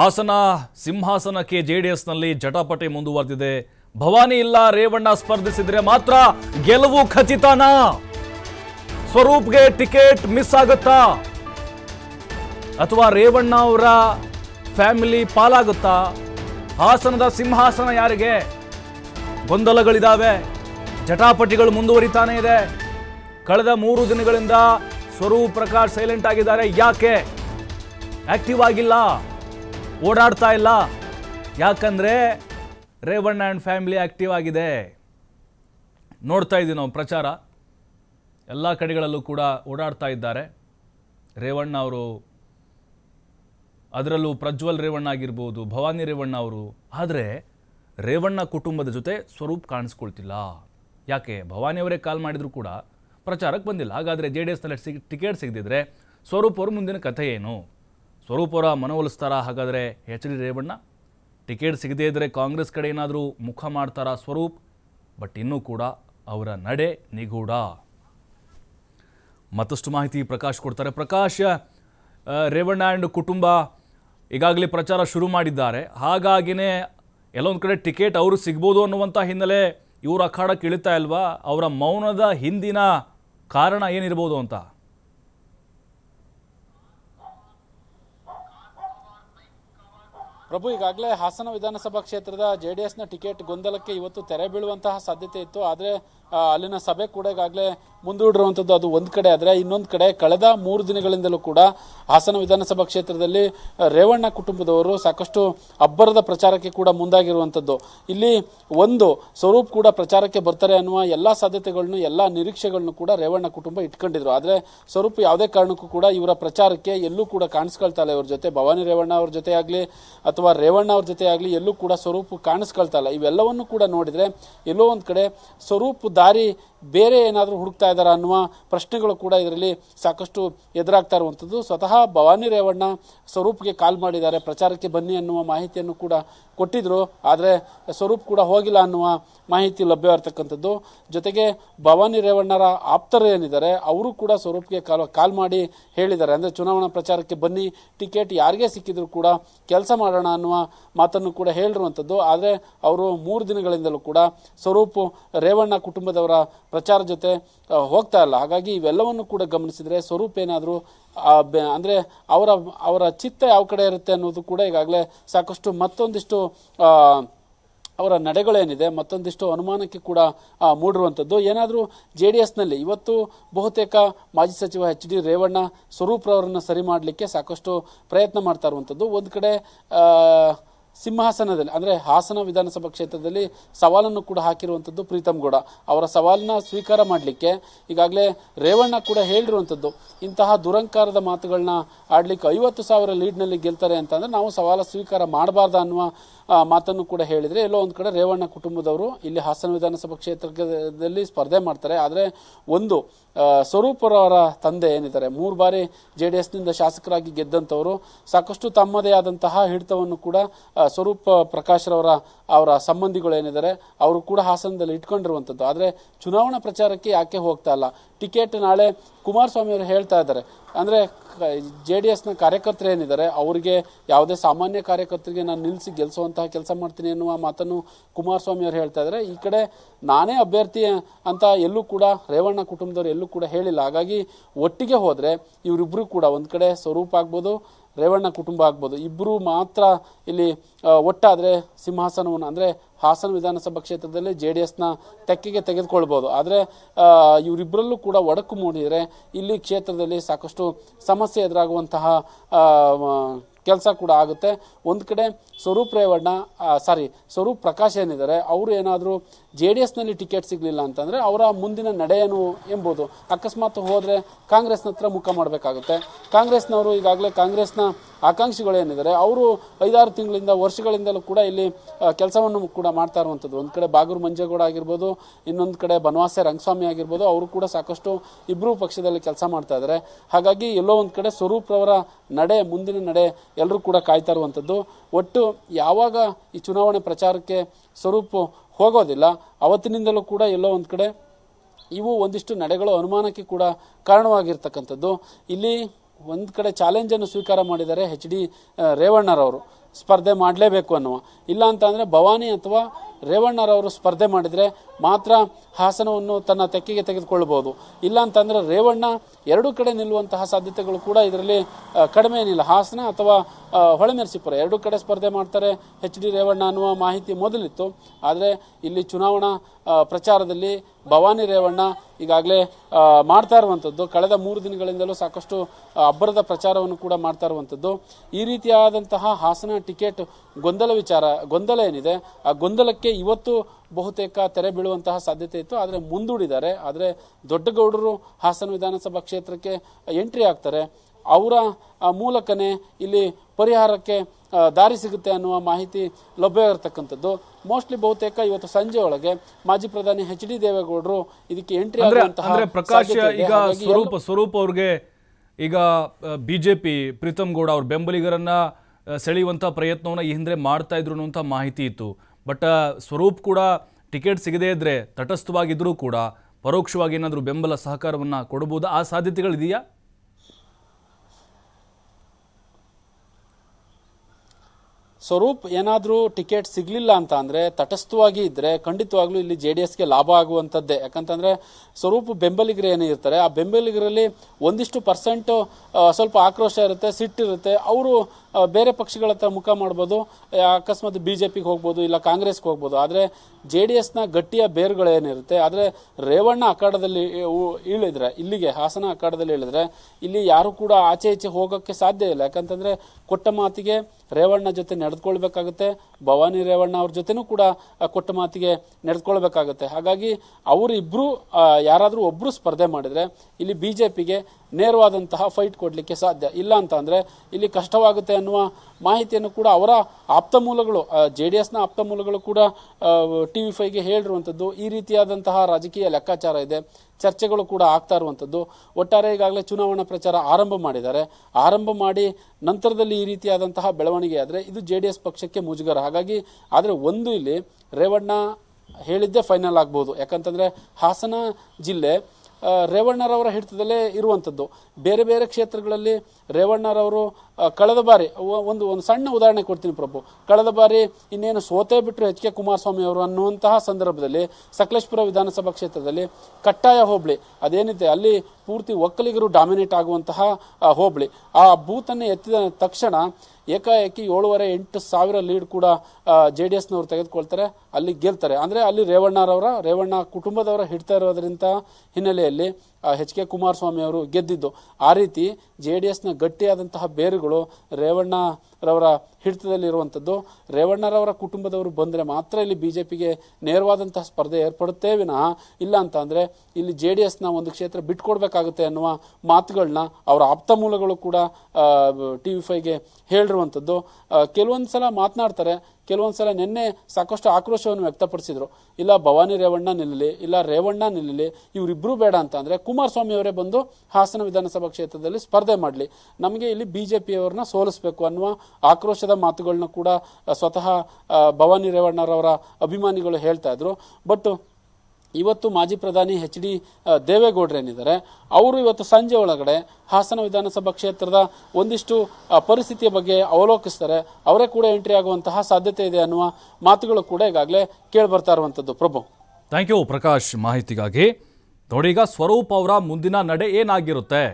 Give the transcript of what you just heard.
ಹಾಸನ ಸಿಂಹಾಸನಕ್ಕೆ ಜೆಡಿಎಸ್ನಲ್ಲಿ ಜಟಾಪಟಿ ಮುಂದುವರೆದಿದೆ ಭವಾನಿ ಇಲ್ಲ ರೇವಣ್ಣ ಸ್ಪರ್ಧಿಸಿದ್ರೆ ಮಾತ್ರ ಗೆಲುವು ಖಚಿತನ ಸ್ವರೂಪ್ಗೆ ಟಿಕೆಟ್ ಮಿಸ್ ಆಗುತ್ತಾ ಅಥವಾ ರೇವಣ್ಣ ಅವರ ಫ್ಯಾಮಿಲಿ ಪಾಲಾಗುತ್ತಾ ಹಾಸನದ ಸಿಂಹಾಸನ ಯಾರಿಗೆ ಗೊಂದಲಗಳಿದ್ದಾವೆ ಜಟಾಪಟಿಗಳು ಮುಂದುವರಿತಾನೆ ಇದೆ ಕಳೆದ ಮೂರು ದಿನಗಳಿಂದ ಸ್ವರೂಪ್ ಪ್ರಕಾಶ್ ಸೈಲೆಂಟ್ ಆಗಿದ್ದಾರೆ ಯಾಕೆ ಆಕ್ಟಿವ್ ಆಗಿಲ್ಲ ಓಡಾಡ್ತಾ ಇಲ್ಲ ಯಾಕಂದರೆ ರೇವಣ್ಣ ಆ್ಯಂಡ್ ಫ್ಯಾಮಿಲಿ ಆ್ಯಕ್ಟಿವ್ ಆಗಿದೆ ನೋಡ್ತಾ ಇದ್ದೀವಿ ನಾವು ಪ್ರಚಾರ ಎಲ್ಲ ಕಡೆಗಳಲ್ಲೂ ಕೂಡ ಓಡಾಡ್ತಾ ಇದ್ದಾರೆ ರೇವಣ್ಣ ಅವರು ಅದರಲ್ಲೂ ಪ್ರಜ್ವಲ್ ರೇವಣ್ಣ ಆಗಿರ್ಬೋದು ಭವಾನಿ ರೇವಣ್ಣ ಅವರು ಆದರೆ ರೇವಣ್ಣ ಕುಟುಂಬದ ಜೊತೆ ಸ್ವರೂಪ್ ಕಾಣಿಸ್ಕೊಳ್ತಿಲ್ಲ ಯಾಕೆ ಭವಾನಿಯವರೇ ಕಾಲ್ ಮಾಡಿದರೂ ಕೂಡ ಪ್ರಚಾರಕ್ಕೆ ಬಂದಿಲ್ಲ ಹಾಗಾದರೆ ಜೆ ಡಿ ಎಸ್ನಲ್ಲಿ ಟಿಕೆಟ್ ಸಿಗದಿದ್ದರೆ ಸ್ವರೂಪ್ ಅವರು ಮುಂದಿನ ಕಥೆ ಏನು ಸ್ವರೂಪರ ಮನವೊಲಿಸ್ತಾರಾ ಹಾಗಾದರೆ ಎಚ್ ಡಿ ರೇವಣ್ಣ ಟಿಕೆಟ್ ಸಿಗದೇ ಇದ್ದರೆ ಕಾಂಗ್ರೆಸ್ ಕಡೆ ಏನಾದರೂ ಮುಖ ಮಾಡ್ತಾರಾ ಸ್ವರೂಪ್ ಬಟ್ ಇನ್ನೂ ಕೂಡ ಅವರ ನಡೆ ನಿಗೂಢ ಮತ್ತಷ್ಟು ಮಾಹಿತಿ ಪ್ರಕಾಶ್ ಕೊಡ್ತಾರೆ ಪ್ರಕಾಶ್ ರೇವಣ್ಣ ಆ್ಯಂಡ್ ಕುಟುಂಬ ಈಗಾಗಲೇ ಪ್ರಚಾರ ಶುರು ಮಾಡಿದ್ದಾರೆ ಹಾಗಾಗಿನೇ ಎಲ್ಲೊಂದು ಕಡೆ ಟಿಕೆಟ್ ಅವರು ಸಿಗ್ಬೋದು ಅನ್ನುವಂಥ ಹಿನ್ನೆಲೆ ಇವರು ಅಖಾಡಕ್ಕೆ ಇಳಿತಾ ಇಲ್ವಾ ಅವರ ಮೌನದ ಹಿಂದಿನ ಕಾರಣ ಏನಿರ್ಬೋದು ಅಂತ ಪ್ರಭು ಈಗಾಗಲೇ ಹಾಸನ ವಿಧಾನಸಭಾ ಕ್ಷೇತ್ರದ ಜೆ ಡಿ ಎಸ್ನ ಟಿಕೆಟ್ ಗೊಂದಲಕ್ಕೆ ಇವತ್ತು ತೆರೆ ಬೀಳುವಂತಹ ಸಾಧ್ಯತೆ ಇತ್ತು ಆದರೆ ಅಲ್ಲಿನ ಸಭೆ ಕೂಡ ಈಗಾಗಲೇ ಮುಂದೂಡಿರುವಂಥದ್ದು ಅದು ಒಂದು ಕಡೆ ಆದರೆ ಇನ್ನೊಂದು ಕಡೆ ಕಳೆದ ಮೂರು ದಿನಗಳಿಂದಲೂ ಕೂಡ ಹಾಸನ ವಿಧಾನಸಭಾ ಕ್ಷೇತ್ರದಲ್ಲಿ ರೇವಣ್ಣ ಕುಟುಂಬದವರು ಸಾಕಷ್ಟು ಅಬ್ಬರದ ಪ್ರಚಾರಕ್ಕೆ ಕೂಡ ಮುಂದಾಗಿರುವಂಥದ್ದು ಇಲ್ಲಿ ಒಂದು ಸ್ವರೂಪ್ ಕೂಡ ಪ್ರಚಾರಕ್ಕೆ ಬರ್ತಾರೆ ಅನ್ನುವ ಎಲ್ಲ ಸಾಧ್ಯತೆಗಳನ್ನು ಎಲ್ಲ ನಿರೀಕ್ಷೆಗಳನ್ನು ಕೂಡ ರೇವಣ್ಣ ಕುಟುಂಬ ಇಟ್ಕೊಂಡಿದ್ರು ಆದರೆ ಸ್ವರೂಪ್ ಯಾವುದೇ ಕಾರಣಕ್ಕೂ ಕೂಡ ಇವರ ಪ್ರಚಾರಕ್ಕೆ ಎಲ್ಲೂ ಕೂಡ ಕಾಣಿಸ್ಕೊಳ್ತಾ ಇಲ್ಲ ಜೊತೆ ಭವಾನಿ ರೇವಣ್ಣ ಅವ್ರ ಜೊತೆ ಆಗಲಿ ಅಥವಾ ಅಥವಾ ರೇವಣ್ಣ ಅವ್ರ ಜೊತೆ ಆಗಲಿ ಎಲ್ಲೂ ಕೂಡ ಸ್ವರೂಪ ಕಾಣಿಸ್ಕೊಳ್ತಾ ಇಲ್ಲ ಇವೆಲ್ಲವನ್ನು ಕೂಡ ನೋಡಿದರೆ ಎಲ್ಲೋ ಒಂದು ಕಡೆ ಸ್ವರೂಪ ದಾರಿ ಬೇರೆ ಏನಾದರೂ ಹುಡುಕ್ತಾ ಇದ್ದಾರೆ ಅನ್ನುವ ಪ್ರಶ್ನೆಗಳು ಕೂಡ ಇದರಲ್ಲಿ ಸಾಕಷ್ಟು ಎದುರಾಗ್ತಾ ಇರುವಂಥದ್ದು ಸ್ವತಃ ಭವಾನಿ ರೇವಣ್ಣ ಸ್ವರೂಪ್ಗೆ ಕಾಲ್ ಮಾಡಿದ್ದಾರೆ ಪ್ರಚಾರಕ್ಕೆ ಬನ್ನಿ ಅನ್ನುವ ಮಾಹಿತಿಯನ್ನು ಕೂಡ ಕೊಟ್ಟಿದ್ದರು ಆದರೆ ಸ್ವರೂಪ್ ಕೂಡ ಹೋಗಿಲ್ಲ ಅನ್ನುವ ಮಾಹಿತಿ ಲಭ್ಯವಿರ್ತಕ್ಕಂಥದ್ದು ಜೊತೆಗೆ ಭವಾನಿ ರೇವಣ್ಣರ ಆಪ್ತರು ಏನಿದ್ದಾರೆ ಅವರು ಕೂಡ ಸ್ವರೂಪ್ಗೆ ಕಾಲ್ ಕಾಲ್ ಮಾಡಿ ಹೇಳಿದ್ದಾರೆ ಅಂದರೆ ಚುನಾವಣಾ ಪ್ರಚಾರಕ್ಕೆ ಬನ್ನಿ ಟಿಕೆಟ್ ಯಾರಿಗೆ ಸಿಕ್ಕಿದ್ರು ಕೂಡ ಕೆಲಸ ಮಾಡೋಣ ಅನ್ನುವ ಮಾತನ್ನು ಕೂಡ ಹೇಳಿರುವಂಥದ್ದು ಆದರೆ ಅವರು ಮೂರು ದಿನಗಳಿಂದಲೂ ಕೂಡ ಸ್ವರೂಪ್ ರೇವಣ್ಣ ಕುಟುಂಬದವರ ಪ್ರಚಾರ ಜೊತೆ ಹೋಗ್ತಾ ಇಲ್ಲ ಹಾಗಾಗಿ ಇವೆಲ್ಲವನ್ನು ಕೂಡ ಗಮನಿಸಿದರೆ ಸ್ವರೂಪ ಏನಾದರೂ ಅಂದರೆ ಅವರ ಅವರ ಚಿತ್ತ ಯಾವ ಕಡೆ ಇರುತ್ತೆ ಅನ್ನೋದು ಕೂಡ ಈಗಾಗಲೇ ಸಾಕಷ್ಟು ಮತ್ತೊಂದಿಷ್ಟು ಅವರ ನಡೆಗಳೇನಿದೆ ಮತ್ತೊಂದಿಷ್ಟು ಅನುಮಾನಕ್ಕೆ ಕೂಡ ಮೂಡಿರುವಂಥದ್ದು ಏನಾದರೂ ಜೆ ಡಿ ಎಸ್ನಲ್ಲಿ ಇವತ್ತು ಬಹುತೇಕ ಮಾಜಿ ಸಚಿವ ಎಚ್ ಡಿ ರೇವಣ್ಣ ಸ್ವರೂಪ್ರವರನ್ನು ಸರಿ ಮಾಡಲಿಕ್ಕೆ ಸಾಕಷ್ಟು ಪ್ರಯತ್ನ ಮಾಡ್ತಾ ಇರುವಂಥದ್ದು ಒಂದು ಕಡೆ ಸಿಂಹಾಸನದಲ್ಲಿ ಅಂದರೆ ಹಾಸನ ವಿಧಾನಸಭಾ ಕ್ಷೇತ್ರದಲ್ಲಿ ಸವಾಲನ್ನು ಕೂಡ ಹಾಕಿರುವಂಥದ್ದು ಪ್ರೀತಮ್ ಗೌಡ ಅವರ ಸವಾಲನ್ನ ಸ್ವೀಕಾರ ಮಾಡಲಿಕ್ಕೆ ಈಗಾಗಲೇ ರೇವಣ್ಣ ಕೂಡ ಹೇಳಿರುವಂಥದ್ದು ಇಂತಹ ದುರಂಕಾರದ ಮಾತುಗಳನ್ನ ಆಡಲಿಕ್ಕೆ ಐವತ್ತು ಸಾವಿರ ಲೀಡ್ನಲ್ಲಿ ಗೆಲ್ತಾರೆ ಅಂತಂದರೆ ನಾವು ಸವಾಲ ಸ್ವೀಕಾರ ಮಾಡಬಾರ್ದು ಅನ್ನುವ ಮಾತನ್ನು ಕೂಡ ಹೇಳಿದರೆ ಎಲ್ಲೋ ಒಂದು ಕಡೆ ರೇವಣ್ಣ ಕುಟುಂಬದವರು ಇಲ್ಲಿ ಹಾಸನ ವಿಧಾನಸಭಾ ಕ್ಷೇತ್ರದಲ್ಲಿ ಸ್ಪರ್ಧೆ ಮಾಡ್ತಾರೆ ಆದರೆ ಒಂದು ಸ್ವರೂಪರವರ ತಂದೆ ಏನಿದ್ದಾರೆ ಮೂರು ಬಾರಿ ಜೆ ಡಿ ಎಸ್ನಿಂದ ಶಾಸಕರಾಗಿ ಗೆದ್ದಂಥವರು ಸಾಕಷ್ಟು ತಮ್ಮದೇ ಆದಂತಹ ಹಿಡಿತವನ್ನು ಕೂಡ ಸ್ವರೂಪ ಪ್ರಕಾಶ್ರವರ ಅವರ ಸಂಬಂಧಿಗಳು ಏನಿದ್ದಾರೆ ಅವರು ಕೂಡ ಹಾಸನದಲ್ಲಿ ಇಟ್ಕೊಂಡಿರುವಂಥದ್ದು ಆದರೆ ಚುನಾವಣಾ ಪ್ರಚಾರಕ್ಕೆ ಯಾಕೆ ಹೋಗ್ತಾ ಇಲ್ಲ ಟಿಕೆಟ್ ನಾಳೆ ಕುಮಾರಸ್ವಾಮಿ ಅವರು ಹೇಳ್ತಾ ಇದ್ದಾರೆ ಅಂದರೆ ಜೆ ಡಿ ಎಸ್ನ ಕಾರ್ಯಕರ್ತರು ಏನಿದ್ದಾರೆ ಅವರಿಗೆ ಯಾವುದೇ ಸಾಮಾನ್ಯ ಕಾರ್ಯಕರ್ತರಿಗೆ ನಾನು ನಿಲ್ಲಿಸಿ ಗೆಲ್ಲಿಸುವಂತಹ ಕೆಲಸ ಮಾಡ್ತೀನಿ ಎನ್ನುವ ಮಾತನ್ನು ಕುಮಾರಸ್ವಾಮಿ ಅವರು ಹೇಳ್ತಾ ಇದ್ದಾರೆ ಈ ಕಡೆ ನಾನೇ ಅಭ್ಯರ್ಥಿ ಅಂತ ಎಲ್ಲೂ ಕೂಡ ರೇವಣ್ಣ ಕುಟುಂಬದವರು ಎಲ್ಲೂ ಕೂಡ ಹೇಳಿಲ್ಲ ಹಾಗಾಗಿ ಒಟ್ಟಿಗೆ ಹೋದರೆ ಇವರಿಬ್ಬರು ಕೂಡ ಒಂದು ಕಡೆ ಸ್ವರೂಪ ಆಗ್ಬೋದು ರೇವಣ್ಣ ಕುಟುಂಬ ಆಗ್ಬೋದು ಇಬ್ಬರು ಮಾತ್ರ ಇಲ್ಲಿ ಒಟ್ಟಾದರೆ ಸಿಂಹಾಸನವನ್ನು ಅಂದರೆ ಹಾಸನ ವಿಧಾನಸಭಾ ಕ್ಷೇತ್ರದಲ್ಲಿ ಜೆ ಡಿ ಎಸ್ನ ತೆಕ್ಕೆಗೆ ತೆಗೆದುಕೊಳ್ಬೋದು ಆದರೆ ಇವರಿಬ್ಬರಲ್ಲೂ ಕೂಡ ಒಡಕು ಮೂಡಿದರೆ ಇಲ್ಲಿ ಕ್ಷೇತ್ರದಲ್ಲಿ ಸಾಕಷ್ಟು ಸಮಸ್ಯೆ ಎದುರಾಗುವಂತಹ ಕೆಲಸ ಕೂಡ ಆಗುತ್ತೆ ಒಂದು ಕಡೆ ಸ್ವರೂಪ್ ರೇವಣ್ಣ ಸಾರಿ ಸ್ವರೂಪ್ ಪ್ರಕಾಶ್ ಏನಿದ್ದಾರೆ ಅವರು ಏನಾದರೂ ಜೆ ಡಿ ಎಸ್ನಲ್ಲಿ ಟಿಕೆಟ್ ಸಿಗಲಿಲ್ಲ ಅಂತಂದರೆ ಅವರ ಮುಂದಿನ ನಡೆಯೇನು ಎಂಬುದು ಅಕಸ್ಮಾತ್ ಹೋದರೆ ಕಾಂಗ್ರೆಸ್ನ ಹತ್ರ ಮುಖ ಮಾಡಬೇಕಾಗುತ್ತೆ ಕಾಂಗ್ರೆಸ್ನವರು ಈಗಾಗಲೇ ಕಾಂಗ್ರೆಸ್ನ ಆಕಾಂಕ್ಷಿಗಳೇನಿದ್ದಾರೆ ಅವರು ಐದಾರು ತಿಂಗಳಿಂದ ವರ್ಷಗಳಿಂದಲೂ ಕೂಡ ಇಲ್ಲಿ ಕೆಲಸವನ್ನು ಕೂಡ ಮಾಡ್ತಾ ಇರುವಂಥದ್ದು ಒಂದು ಕಡೆ ಬಾಗೂರು ಮಂಜೇಗೌಡ ಆಗಿರ್ಬೋದು ಇನ್ನೊಂದು ಕಡೆ ಬನವಾಸೆ ರಂಗಸ್ವಾಮಿ ಆಗಿರ್ಬೋದು ಅವರು ಕೂಡ ಸಾಕಷ್ಟು ಇಬ್ಬರೂ ಪಕ್ಷದಲ್ಲಿ ಕೆಲಸ ಮಾಡ್ತಾ ಇದ್ದಾರೆ ಹಾಗಾಗಿ ಎಲ್ಲೋ ಒಂದು ಕಡೆ ಅವರ ನಡೆ ಮುಂದಿನ ನಡೆ ಎಲ್ಲರೂ ಕೂಡ ಕಾಯ್ತಾ ಇರುವಂಥದ್ದು ಒಟ್ಟು ಯಾವಾಗ ಈ ಚುನಾವಣೆ ಪ್ರಚಾರಕ್ಕೆ ಸ್ವರೂಪ್ ಹೋಗೋದಿಲ್ಲ ಅವತ್ತಿನಿಂದಲೂ ಕೂಡ ಎಲ್ಲೋ ಒಂದು ಕಡೆ ಇವು ಒಂದಿಷ್ಟು ನಡೆಗಳು ಅನುಮಾನಕ್ಕೆ ಕೂಡ ಕಾರಣವಾಗಿರ್ತಕ್ಕಂಥದ್ದು ಇಲ್ಲಿ ಒಂದು ಕಡೆ ಚಾಲೆಂಜನ್ನು ಸ್ವೀಕಾರ ಮಾಡಿದ್ದಾರೆ ಹೆಚ್ ಡಿ ರೇವಣ್ಣರವರು ಸ್ಪರ್ಧೆ ಮಾಡಲೇಬೇಕು ಅನ್ನುವ ಇಲ್ಲ ಅಂತ ಭವಾನಿ ಅಥವಾ ರೇವಣ್ಣರವರು ಸ್ಪರ್ಧೆ ಮಾಡಿದರೆ ಮಾತ್ರ ಹಾಸನವನ್ನು ತನ್ನ ತೆಕ್ಕೆಗೆ ತೆಗೆದುಕೊಳ್ಳಬಹುದು ಇಲ್ಲ ಅಂತಂದರೆ ರೇವಣ್ಣ ಎರಡು ಕಡೆ ನಿಲ್ಲುವಂತಹ ಸಾಧ್ಯತೆಗಳು ಕೂಡ ಇದರಲ್ಲಿ ಕಡಿಮೆ ಏನಿಲ್ಲ ಹಾಸನ ಅಥವಾ ಹೊಳೆನರಸೀಪುರ ಎರಡೂ ಕಡೆ ಸ್ಪರ್ಧೆ ಮಾಡ್ತಾರೆ ಎಚ್ ಡಿ ರೇವಣ್ಣ ಅನ್ನುವ ಮಾಹಿತಿ ಮೊದಲಿತ್ತು ಆದರೆ ಇಲ್ಲಿ ಚುನಾವಣಾ ಪ್ರಚಾರದಲ್ಲಿ ಭವಾನಿ ರೇವಣ್ಣ ಈಗಾಗಲೇ ಮಾಡ್ತಾ ಇರುವಂಥದ್ದು ಕಳೆದ ಮೂರು ದಿನಗಳಿಂದಲೂ ಸಾಕಷ್ಟು ಅಬ್ಬರದ ಪ್ರಚಾರವನ್ನು ಕೂಡ ಮಾಡ್ತಾ ಇರುವಂಥದ್ದು ಈ ರೀತಿಯಾದಂತಹ ಹಾಸನ ಟಿಕೆಟ್ ಗೊಂದಲ ವಿಚಾರ ಗೊಂದಲ ಏನಿದೆ ಆ ಗೊಂದಲಕ್ಕೆ ಇವತ್ತು ಬಹುತೇಕ ತೆರೆ ಬೀಳುವಂತಹ ಸಾಧ್ಯತೆ ಇತ್ತು ಆದರೆ ಮುಂದೂಡಿದ್ದಾರೆ ಆದರೆ ದೊಡ್ಡಗೌಡರು ಹಾಸನ ವಿಧಾನಸಭಾ ಕ್ಷೇತ್ರಕ್ಕೆ ಎಂಟ್ರಿ ಆಗ್ತಾರೆ ಅವರ ಮೂಲಕನೇ ಇಲ್ಲಿ ಪರಿಹಾರಕ್ಕೆ ದಾರಿ ಸಿಗುತ್ತೆ ಅನ್ನುವ ಮಾಹಿತಿ ಲಭ್ಯವಿರತಕ್ಕಂಥದ್ದು ಮೋಸ್ಟ್ಲಿ ಬಹುತೇಕ ಇವತ್ತು ಸಂಜೆ ಒಳಗೆ ಮಾಜಿ ಪ್ರಧಾನಿ ಎಚ್ ಡಿ ದೇವೇಗೌಡರು ಇದಕ್ಕೆ ಎಂಟ್ರಿ ಪ್ರಕಾಶ್ ಈಗ ಸ್ವರೂಪ ಸ್ವರೂಪ ಅವ್ರಿಗೆ ಈಗ ಬಿಜೆಪಿ ಪ್ರೀತಮ್ ಗೌಡ ಅವ್ರ ಬೆಂಬಲಿಗರನ್ನ ಸೆಳೆಯುವಂತಹ ಪ್ರಯತ್ನವನ್ನ ಈ ಹಿಂದೆ ಮಾಡ್ತಾ ಇದ್ರು ಅನ್ನುವಂಥ ಮಾಹಿತಿ ಇತ್ತು ಬಟ್ ಸ್ವರೂಪ್ ಕೂಡ ಟಿಕೆಟ್ ಸಿಗದೇ ಇದ್ದರೆ ತಟಸ್ಥವಾಗಿದ್ದರೂ ಕೂಡ ಪರೋಕ್ಷವಾಗಿ ಏನಾದರೂ ಬೆಂಬಲ ಸಹಕಾರವನ್ನು ಕೊಡಬಹುದು ಆ ಸಾಧ್ಯತೆಗಳಿದೆಯಾ ಸ್ವರೂಪ್ ಏನಾದರೂ ಟಿಕೆಟ್ ಸಿಗಲಿಲ್ಲ ಅಂತ ಅಂದರೆ ತಟಸ್ಥವಾಗಿ ಇದ್ದರೆ ಖಂಡಿತವಾಗ್ಲೂ ಇಲ್ಲಿ ಜೆ ಡಿ ಎಸ್ಗೆ ಲಾಭ ಆಗುವಂಥದ್ದೇ ಯಾಕಂತಂದರೆ ಸ್ವರೂಪ್ ಬೆಂಬಲಿಗರು ಏನಿರ್ತಾರೆ ಇರ್ತಾರೆ ಆ ಬೆಂಬಲಿಗರಲ್ಲಿ ಒಂದಿಷ್ಟು ಪರ್ಸೆಂಟು ಸ್ವಲ್ಪ ಆಕ್ರೋಶ ಇರುತ್ತೆ ಸಿಟ್ಟಿರುತ್ತೆ ಅವರು ಬೇರೆ ಪಕ್ಷಗಳ ಹತ್ರ ಮುಖ ಮಾಡ್ಬೋದು ಅಕಸ್ಮಾತ್ ಬಿ ಜೆ ಪಿಗೆ ಹೋಗ್ಬೋದು ಇಲ್ಲ ಕಾಂಗ್ರೆಸ್ಗೆ ಹೋಗ್ಬೋದು ಆದರೆ ಜೆ ಡಿ ಎಸ್ನ ಗಟ್ಟಿಯ ಬೇರುಗಳೇನಿರುತ್ತೆ ಆದರೆ ರೇವಣ್ಣ ಅಖಾಡದಲ್ಲಿ ಇಳಿದ್ರೆ ಇಲ್ಲಿಗೆ ಹಾಸನ ಅಖಾಡದಲ್ಲಿ ಇಳಿದ್ರೆ ಇಲ್ಲಿ ಯಾರು ಕೂಡ ಆಚೆ ಈಚೆ ಹೋಗೋಕ್ಕೆ ಸಾಧ್ಯ ಇಲ್ಲ ಯಾಕಂತಂದರೆ ಕೊಟ್ಟ ಮಾತಿಗೆ ರೇವಣ್ಣ ಜೊತೆ ನಡೆದುಕೊಳ್ಬೇಕಾಗುತ್ತೆ ಭವಾನಿ ರೇವಣ್ಣ ಅವ್ರ ಜೊತೆನೂ ಕೂಡ ಕೊಟ್ಟ ಮಾತಿಗೆ ನಡೆದುಕೊಳ್ಬೇಕಾಗುತ್ತೆ ಹಾಗಾಗಿ ಅವರಿಬ್ಬರು ಯಾರಾದರೂ ಒಬ್ಬರು ಸ್ಪರ್ಧೆ ಮಾಡಿದರೆ ಇಲ್ಲಿ ಬಿ ಜೆ ಪಿಗೆ ನೇರವಾದಂತಹ ಫೈಟ್ ಕೊಡಲಿಕ್ಕೆ ಸಾಧ್ಯ ಇಲ್ಲ ಅಂತ ಅಂದರೆ ಇಲ್ಲಿ ಕಷ್ಟವಾಗುತ್ತೆ ಅನ್ನುವ ಮಾಹಿತಿಯನ್ನು ಕೂಡ ಅವರ ಆಪ್ತ ಮೂಲಗಳು ಜೆ ಡಿ ಎಸ್ನ ಆಪ್ತ ಮೂಲಗಳು ಕೂಡ ಟಿ ವಿ ಫೈಗೆ ಹೇಳಿರುವಂಥದ್ದು ಈ ರೀತಿಯಾದಂತಹ ರಾಜಕೀಯ ಲೆಕ್ಕಾಚಾರ ಇದೆ ಚರ್ಚೆಗಳು ಕೂಡ ಆಗ್ತಾ ಇರುವಂಥದ್ದು ಒಟ್ಟಾರೆ ಈಗಾಗಲೇ ಚುನಾವಣಾ ಪ್ರಚಾರ ಆರಂಭ ಮಾಡಿದ್ದಾರೆ ಆರಂಭ ಮಾಡಿ ನಂತರದಲ್ಲಿ ಈ ರೀತಿಯಾದಂತಹ ಬೆಳವಣಿಗೆ ಆದರೆ ಇದು ಜೆ ಡಿ ಎಸ್ ಪಕ್ಷಕ್ಕೆ ಮುಜುಗರ ಹಾಗಾಗಿ ಆದರೆ ಒಂದು ಇಲ್ಲಿ ರೇವಣ್ಣ ಹೇಳಿದ್ದೇ ಫೈನಲ್ ಆಗ್ಬೋದು ಯಾಕಂತಂದರೆ ಹಾಸನ ಜಿಲ್ಲೆ ರೇವಣ್ಣರವರ ಹಿಡಿತದಲ್ಲೇ ಇರುವಂಥದ್ದು ಬೇರೆ ಬೇರೆ ಕ್ಷೇತ್ರಗಳಲ್ಲಿ ರೇವಣ್ಣರವರು ಕಳೆದ ಬಾರಿ ಒಂದು ಒಂದು ಸಣ್ಣ ಉದಾಹರಣೆ ಕೊಡ್ತೀನಿ ಪ್ರಭು ಕಳೆದ ಬಾರಿ ಇನ್ನೇನು ಸೋತೆ ಬಿಟ್ಟರು ಎಚ್ ಕೆ ಕುಮಾರಸ್ವಾಮಿ ಅವರು ಅನ್ನುವಂತಹ ಸಂದರ್ಭದಲ್ಲಿ ಸಕಲೇಶ್ಪುರ ವಿಧಾನಸಭಾ ಕ್ಷೇತ್ರದಲ್ಲಿ ಕಟ್ಟಾಯ ಹೋಬಳಿ ಅದೇನಿದೆ ಅಲ್ಲಿ ಪೂರ್ತಿ ಒಕ್ಕಲಿಗರು ಡಾಮಿನೇಟ್ ಆಗುವಂತಹ ಹೋಬಳಿ ಆ ಬೂತನ್ನು ಎತ್ತಿದ ತಕ್ಷಣ ಏಕಾಏಕಿ ಏಳುವರೆ ಎಂಟು ಸಾವಿರ ಲೀಡ್ ಕೂಡ ಜೆ ಡಿ ಎಸ್ನವ್ರು ತೆಗೆದುಕೊಳ್ತಾರೆ ಅಲ್ಲಿ ಗೆಲ್ತಾರೆ ಅಂದರೆ ಅಲ್ಲಿ ರೇವಣ್ಣರವರ ರೇವಣ್ಣ ಕುಟುಂಬದವರ ಹಿಡ್ತಾ ಇರೋದ್ರಿಂದ ಹಿನ್ನೆಲೆಯಲ್ಲಿ ಹೆಚ್ ಕೆ ಕುಮಾರಸ್ವಾಮಿ ಅವರು ಗೆದ್ದಿದ್ದು ಆ ರೀತಿ ಜೆ ಡಿ ಎಸ್ನ ಗಟ್ಟಿಯಾದಂತಹ ಬೇರುಗಳು ರೇವಣ್ಣರವರ ಹಿಡಿತದಲ್ಲಿರುವಂಥದ್ದು ರೇವಣ್ಣರವರ ಕುಟುಂಬದವರು ಬಂದರೆ ಮಾತ್ರ ಇಲ್ಲಿ ಬಿ ಜೆ ಪಿಗೆ ನೇರವಾದಂತಹ ಸ್ಪರ್ಧೆ ಏರ್ಪಡುತ್ತೆ ವಿನಃ ಇಲ್ಲ ಅಂತ ಅಂದರೆ ಇಲ್ಲಿ ಜೆ ಡಿ ಎಸ್ನ ಒಂದು ಕ್ಷೇತ್ರ ಬಿಟ್ಕೊಡ್ಬೇಕಾಗುತ್ತೆ ಅನ್ನುವ ಮಾತುಗಳನ್ನ ಅವರ ಆಪ್ತ ಮೂಲಗಳು ಕೂಡ ಟಿ ವಿ ಫೈಗೆ ಹೇಳಿರುವಂಥದ್ದು ಕೆಲವೊಂದು ಸಲ ಮಾತನಾಡ್ತಾರೆ ಕೆಲವೊಂದು ಸಲ ನಿನ್ನೆ ಸಾಕಷ್ಟು ಆಕ್ರೋಶವನ್ನು ವ್ಯಕ್ತಪಡಿಸಿದರು ಇಲ್ಲ ಭವಾನಿ ರೇವಣ್ಣ ನಿಲ್ಲಲಿ ಇಲ್ಲ ರೇವಣ್ಣ ನಿಲ್ಲಲಿ ಇವರಿಬ್ಬರೂ ಬೇಡ ಅಂತ ಅಂದರೆ ಕುಮಾರಸ್ವಾಮಿ ಅವರೇ ಬಂದು ಹಾಸನ ವಿಧಾನಸಭಾ ಕ್ಷೇತ್ರದಲ್ಲಿ ಸ್ಪರ್ಧೆ ಮಾಡಲಿ ನಮಗೆ ಇಲ್ಲಿ ಬಿ ಜೆ ಪಿಯವ್ರನ್ನ ಸೋಲಿಸಬೇಕು ಅನ್ನುವ ಆಕ್ರೋಶದ ಮಾತುಗಳನ್ನ ಕೂಡ ಸ್ವತಃ ಭವಾನಿ ರೇವಣ್ಣರವರ ಅಭಿಮಾನಿಗಳು ಹೇಳ್ತಾ ಇದ್ರು ಬಟ್ ಇವತ್ತು ಮಾಜಿ ಪ್ರಧಾನಿ ಎಚ್ ಡಿ ಏನಿದ್ದಾರೆ ಅವರು ಇವತ್ತು ಸಂಜೆ ಒಳಗಡೆ ಹಾಸನ ವಿಧಾನಸಭಾ ಕ್ಷೇತ್ರದ ಒಂದಿಷ್ಟು ಪರಿಸ್ಥಿತಿಯ ಬಗ್ಗೆ ಅವಲೋಕಿಸ್ತಾರೆ ಅವರೇ ಕೂಡ ಎಂಟ್ರಿ ಆಗುವಂತಹ ಸಾಧ್ಯತೆ ಇದೆ ಅನ್ನುವ ಮಾತುಗಳು ಕೂಡ ಈಗಾಗಲೇ ಕೇಳಿಬರ್ತಾ ಇರುವಂಥದ್ದು ಪ್ರಭು ಥ್ಯಾಂಕ್ ಯು ಪ್ರಕಾಶ್ ಮಾಹಿತಿಗಾಗಿ ಈಗ ಸ್ವರೂಪ್ ಅವರ ಮುಂದಿನ ನಡೆ ಏನಾಗಿರುತ್ತೆ